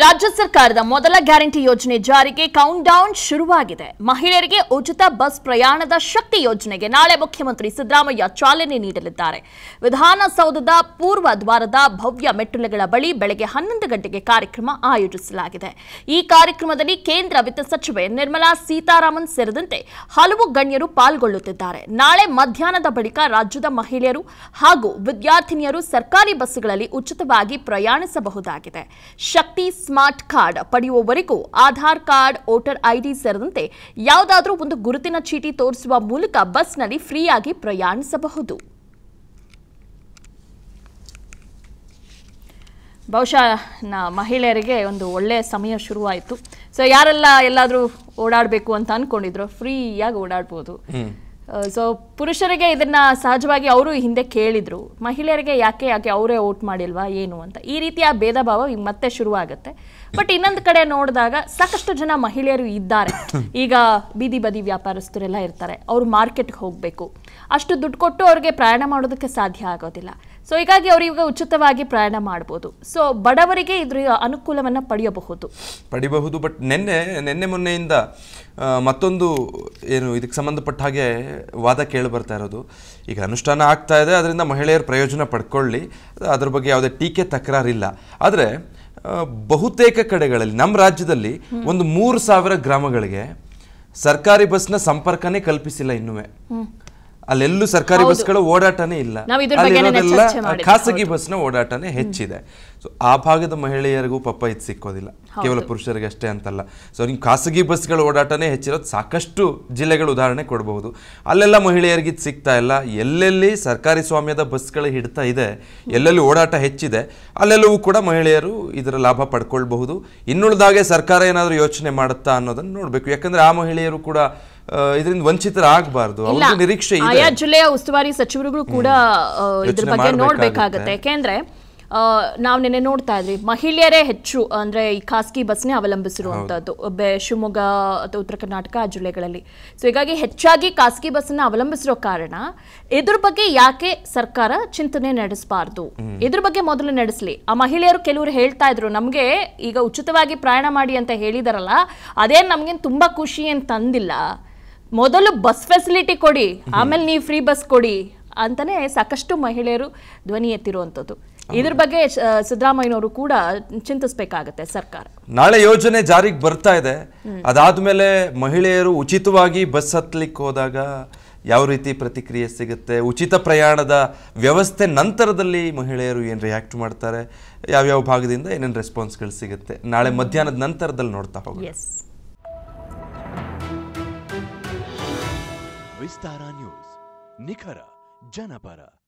ರಾಜ್ಯ ಸರ್ಕಾರದ ಮೊದಲ ಗ್ಯಾರಂಟಿ ಯೋಜನೆ ಜಾರಿಗೆ ಕೌಂಟ್ ಡೌನ್ ಶುರುವಾಗಿದೆ ಮಹಿಳೆಯರಿಗೆ ಉಚಿತ ಬಸ್ ಪ್ರಯಾಣದ ಶಕ್ತಿ ಯೋಜನೆಗೆ ನಾಳೆ ಮುಖ್ಯಮಂತ್ರಿ ಸಿದ್ದರಾಮಯ್ಯ ಚಾಲನೆ ನೀಡಲಿದ್ದಾರೆ ವಿಧಾನಸೌಧದ ಪೂರ್ವ ದ್ವಾರದ ಭವ್ಯ ಮೆಟ್ಟಿಲುಗಳ ಬಳಿ ಬೆಳಗ್ಗೆ ಹನ್ನೊಂದು ಗಂಟೆಗೆ ಕಾರ್ಯಕ್ರಮ ಆಯೋಜಿಸಲಾಗಿದೆ ಈ ಕಾರ್ಯಕ್ರಮದಲ್ಲಿ ಕೇಂದ್ರ ವಿತ್ತ ಸಚಿವೆ ನಿರ್ಮಲಾ ಸೀತಾರಾಮನ್ ಸೇರಿದಂತೆ ಹಲವು ಗಣ್ಯರು ಪಾಲ್ಗೊಳ್ಳುತ್ತಿದ್ದಾರೆ ನಾಳೆ ಮಧ್ಯಾಹ್ನದ ಬಳಿಕ ರಾಜ್ಯದ ಮಹಿಳೆಯರು ಹಾಗೂ ವಿದ್ಯಾರ್ಥಿನಿಯರು ಸರ್ಕಾರಿ ಬಸ್ಗಳಲ್ಲಿ ಉಚಿತವಾಗಿ ಪ್ರಯಾಣಿಸಬಹುದಾಗಿದೆ ಶಕ್ತಿ ಸ್ಮಾರ್ಟ್ ಕಾರ್ಡ್ ಪಡೆಯುವವರೆಗೂ ಆಧಾರ್ ಕಾರ್ಡ್ ವೋಟರ್ ಐಡಿ ಸೇರಿದಂತೆ ಯಾವುದಾದರೂ ಒಂದು ಗುರುತಿನ ಚೀಟಿ ತೋರಿಸುವ ಮೂಲಕ ಬಸ್ನಲ್ಲಿ ಫ್ರೀಯಾಗಿ ಪ್ರಯಾಣಿಸಬಹುದು ಬಹುಶಃ ನ ಮಹಿಳೆಯರಿಗೆ ಒಂದು ಒಳ್ಳೆಯ ಸಮಯ ಶುರುವಾಯಿತು ಸೊ ಯಾರೆಲ್ಲ ಎಲ್ಲಾದರೂ ಓಡಾಡಬೇಕು ಅಂತ ಅಂದ್ಕೊಂಡಿದ್ರು ಫ್ರೀಯಾಗಿ ಓಡಾಡ್ಬೋದು ಸೊ uh, ಪುರುಷರಿಗೆ ಇದನ್ನ ಸಹಜವಾಗಿ ಅವರು ಹಿಂದೆ ಕೇಳಿದ್ರು ಮಹಿಳೆಯರಿಗೆ ಯಾಕೆ ಯಾಕೆ ಅವರೇ ಓಟ್ ಮಾಡಿಲ್ವಾ ಏನು ಅಂತ ಈ ರೀತಿಯ ಭೇದ ಭಾವ ಈಗ ಮತ್ತೆ ಶುರುವಾಗುತ್ತೆ ಬಟ್ ಇನ್ನೊಂದು ಕಡೆ ನೋಡಿದಾಗ ಸಾಕಷ್ಟು ಜನ ಮಹಿಳೆಯರು ಇದ್ದಾರೆ ಈಗ ಬೀದಿ ಬದಿ ವ್ಯಾಪಾರಸ್ಥರೆಲ್ಲ ಇರ್ತಾರೆ ಅವರು ಮಾರ್ಕೆಟ್ಗೆ ಹೋಗಬೇಕು ಅಷ್ಟು ದುಡ್ಡು ಕೊಟ್ಟು ಅವ್ರಿಗೆ ಪ್ರಯಾಣ ಮಾಡೋದಕ್ಕೆ ಸಾಧ್ಯ ಆಗೋದಿಲ್ಲ ಸೊ ಹೀಗಾಗಿ ಅವರು ಇವಾಗ ಉಚಿತವಾಗಿ ಪ್ರಯಾಣ ಮಾಡಬಹುದು ಸೊ ಬಡವರಿಗೆ ಇದ್ರ ಅನುಕೂಲವನ್ನು ಪಡೆಯಬಹುದು ಪಡಿಬಹುದು ಬಟ್ ನಿನ್ನೆ ನಿನ್ನೆ ಮೊನ್ನೆಯಿಂದ ಮತ್ತೊಂದು ಏನು ಇದಕ್ಕೆ ಸಂಬಂಧಪಟ್ಟ ಹಾಗೆ ವಾದ ಕೇಳಿ ಬರ್ತಾ ಇರೋದು ಈಗ ಅನುಷ್ಠಾನ ಆಗ್ತಾ ಇದೆ ಅದರಿಂದ ಮಹಿಳೆಯರು ಪ್ರಯೋಜನ ಪಡ್ಕೊಳ್ಳಿ ಅದ್ರ ಬಗ್ಗೆ ಯಾವುದೇ ಟೀಕೆ ತಕರಾರಿಲ್ಲ ಆದರೆ ಬಹುತೇಕ ಕಡೆಗಳಲ್ಲಿ ನಮ್ಮ ರಾಜ್ಯದಲ್ಲಿ ಒಂದು ಮೂರು ಸಾವಿರ ಗ್ರಾಮಗಳಿಗೆ ಸರ್ಕಾರಿ ಬಸ್ನ ಸಂಪರ್ಕನೇ ಕಲ್ಪಿಸಿಲ್ಲ ಇನ್ನುವೆ ಅಲ್ಲೆಲ್ಲೂ ಸರ್ಕಾರಿ ಬಸ್ಗಳು ಓಡಾಟನೇ ಇಲ್ಲ ಖಾಸಗಿ ಬಸ್ನ ಓಡಾಟನೇ ಹೆಚ್ಚಿದೆ ಸೊ ಆ ಭಾಗದ ಮಹಿಳೆಯರಿಗೂ ಪಪ್ಪ ಇದು ಸಿಕ್ಕೋದಿಲ್ಲ ಕೇವಲ ಪುರುಷರಿಗೆ ಅಷ್ಟೇ ಅಂತಲ್ಲ ಸೊ ನಿಮ್ಗೆ ಖಾಸಗಿ ಬಸ್ಗಳ ಓಡಾಟನೇ ಹೆಚ್ಚಿರೋದು ಸಾಕಷ್ಟು ಜಿಲ್ಲೆಗಳು ಉದಾಹರಣೆ ಕೊಡಬಹುದು ಅಲ್ಲೆಲ್ಲ ಮಹಿಳೆಯರಿಗೆ ಇದು ಸಿಗ್ತಾ ಇಲ್ಲ ಎಲ್ಲೆಲ್ಲಿ ಸರ್ಕಾರಿ ಸ್ವಾಮ್ಯದ ಬಸ್ಗಳು ಹಿಡ್ತಾ ಇದೆ ಎಲ್ಲೆಲ್ಲಿ ಓಡಾಟ ಹೆಚ್ಚಿದೆ ಅಲ್ಲೆಲ್ಲವೂ ಕೂಡ ಮಹಿಳೆಯರು ಇದರ ಲಾಭ ಪಡ್ಕೊಳ್ಬಹುದು ಇನ್ನುಳಿದಾಗೆ ಸರ್ಕಾರ ಏನಾದರೂ ಯೋಚನೆ ಮಾಡುತ್ತಾ ಅನ್ನೋದನ್ನು ನೋಡಬೇಕು ಯಾಕಂದ್ರೆ ಆ ಮಹಿಳೆಯರು ಕೂಡ ಇದರಿಂದ ವಂಚಿತರಾಗಬಾರ್ದು ನಿರೀಕ್ಷೆ ಆಯಾ ಜಿಲ್ಲೆಯ ಉಸ್ತುವಾರಿ ಸಚಿವರುಗಳು ಕೂಡ ಇದ್ರ ಬಗ್ಗೆ ನೋಡ್ಬೇಕಾಗತ್ತೆ ಯಾಕೆಂದ್ರೆ ನಾವು ನಿನ್ನೆ ನೋಡ್ತಾ ಇದ್ವಿ ಮಹಿಳೆಯರೇ ಹೆಚ್ಚು ಅಂದರೆ ಈ ಖಾಸಗಿ ಬಸ್ನೇ ಅವಲಂಬಿಸಿರುವಂಥದ್ದು ಶಿವಮೊಗ್ಗ ಅಥವಾ ಉತ್ತರ ಕರ್ನಾಟಕ ಆ ಜಿಲ್ಲೆಗಳಲ್ಲಿ ಸೊ ಹೀಗಾಗಿ ಹೆಚ್ಚಾಗಿ ಖಾಸಗಿ ಬಸ್ನ ಅವಲಂಬಿಸಿರೋ ಕಾರಣ ಇದ್ರ ಬಗ್ಗೆ ಯಾಕೆ ಸರ್ಕಾರ ಚಿಂತನೆ ನಡೆಸಬಾರ್ದು ಇದ್ರ ಬಗ್ಗೆ ಮೊದಲು ನಡೆಸಲಿ ಆ ಮಹಿಳೆಯರು ಕೆಲವರು ಹೇಳ್ತಾ ಇದ್ರು ನಮಗೆ ಈಗ ಉಚಿತವಾಗಿ ಪ್ರಯಾಣ ಮಾಡಿ ಅಂತ ಹೇಳಿದಾರಲ್ಲ ಅದೇ ನಮಗೇನು ತುಂಬ ಖುಷಿ ಏನು ತಂದಿಲ್ಲ ಮೊದಲು ಬಸ್ ಫೆಸಿಲಿಟಿ ಕೊಡಿ ಆಮೇಲೆ ನೀವು ಫ್ರೀ ಬಸ್ ಕೊಡಿ ಅಂತಲೇ ಸಾಕಷ್ಟು ಮಹಿಳೆಯರು ಧ್ವನಿ ಎತ್ತಿರುವಂಥದ್ದು ಇದ್ರ ಬಗ್ಗೆ ಸಿದ್ದರಾಮಯ್ಯನವರು ಕೂಡ ಚಿಂತಿಸಬೇಕಾಗತ್ತೆ ಸರ್ಕಾರ ನಾಳೆ ಯೋಜನೆ ಜಾರಿಗೆ ಬರ್ತಾ ಇದೆ ಅದಾದ್ಮೇಲೆ ಮಹಿಳೆಯರು ಉಚಿತವಾಗಿ ಬಸ್ ಹತ್ತಲಿಕ್ಕೆ ಹೋದಾಗ ಯಾವ ರೀತಿ ಪ್ರತಿಕ್ರಿಯೆ ಸಿಗುತ್ತೆ ಉಚಿತ ಪ್ರಯಾಣದ ವ್ಯವಸ್ಥೆ ನಂತರದಲ್ಲಿ ಮಹಿಳೆಯರು ಏನು ರಿಯಾಕ್ಟ್ ಮಾಡ್ತಾರೆ ಯಾವ್ಯಾವ ಭಾಗದಿಂದ ಏನೇನು ರೆಸ್ಪಾನ್ಸ್ಗಳು ಸಿಗುತ್ತೆ ನಾಳೆ ಮಧ್ಯಾಹ್ನದ ನಂತರದಲ್ಲಿ ನೋಡ್ತಾ ಹೋಗಿ ವಿಸ್ತಾರ ನ್ಯೂಸ್ ನಿಖರ ಜನಪರ